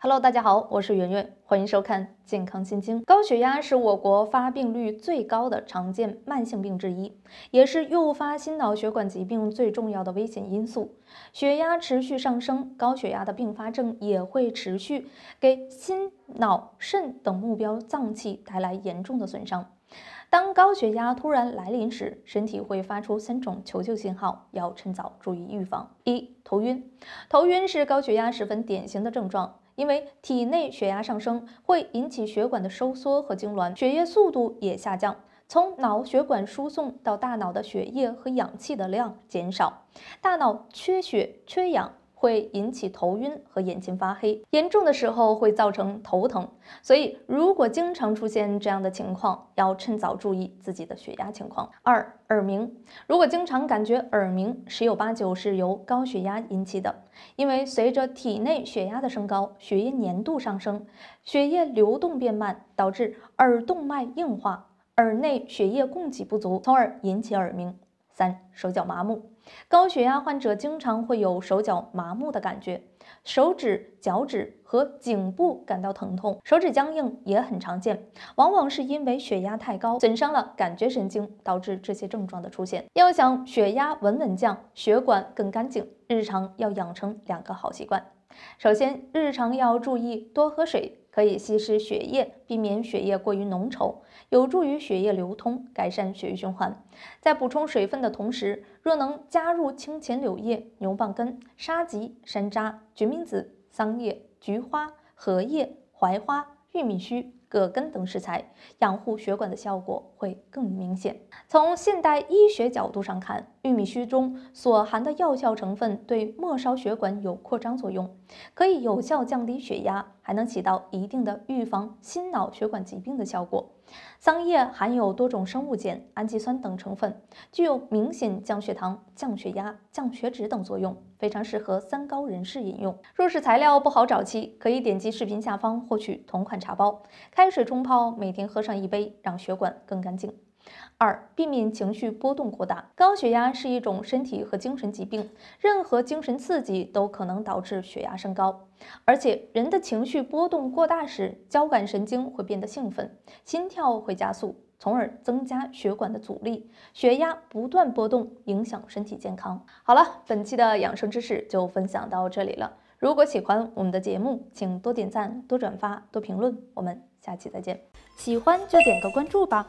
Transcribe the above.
Hello，大家好，我是圆圆，欢迎收看健康心经。高血压是我国发病率最高的常见慢性病之一，也是诱发心脑血管疾病最重要的危险因素。血压持续上升，高血压的并发症也会持续给心、脑、肾等目标脏器带来严重的损伤。当高血压突然来临时，身体会发出三种求救信号，要趁早注意预防。一头晕，头晕是高血压十分典型的症状，因为体内血压上升会引起血管的收缩和痉挛，血液速度也下降，从脑血管输送到大脑的血液和氧气的量减少，大脑缺血缺氧。会引起头晕和眼睛发黑，严重的时候会造成头疼。所以，如果经常出现这样的情况，要趁早注意自己的血压情况。二、耳鸣，如果经常感觉耳鸣，十有八九是由高血压引起的。因为随着体内血压的升高，血液粘度上升，血液流动变慢，导致耳动脉硬化，耳内血液供给不足，从而引起耳鸣。三、手脚麻木，高血压患者经常会有手脚麻木的感觉，手指、脚趾和颈部感到疼痛，手指僵硬也很常见，往往是因为血压太高损伤了感觉神经，导致这些症状的出现。要想血压稳稳降，血管更干净，日常要养成两个好习惯，首先，日常要注意多喝水。可以稀释血液，避免血液过于浓稠，有助于血液流通，改善血液循环。在补充水分的同时，若能加入青钱柳叶、牛蒡根、沙棘、山楂、决明子、桑叶、菊花、荷叶、槐花、玉米须。葛根等食材，养护血管的效果会更明显。从现代医学角度上看，玉米须中所含的药效成分对末梢血管有扩张作用，可以有效降低血压，还能起到一定的预防心脑血管疾病的效果。桑叶含有多种生物碱、氨基酸等成分，具有明显降血糖、降血压、降血脂等作用，非常适合三高人士饮用。若是材料不好找，齐，可以点击视频下方获取同款茶包。开水冲泡，每天喝上一杯，让血管更干净。二，避免情绪波动过大。高血压是一种身体和精神疾病，任何精神刺激都可能导致血压升高。而且，人的情绪波动过大时，交感神经会变得兴奋，心跳会加速，从而增加血管的阻力，血压不断波动，影响身体健康。好了，本期的养生知识就分享到这里了。如果喜欢我们的节目，请多点赞、多转发、多评论，我们下期再见。喜欢就点个关注吧。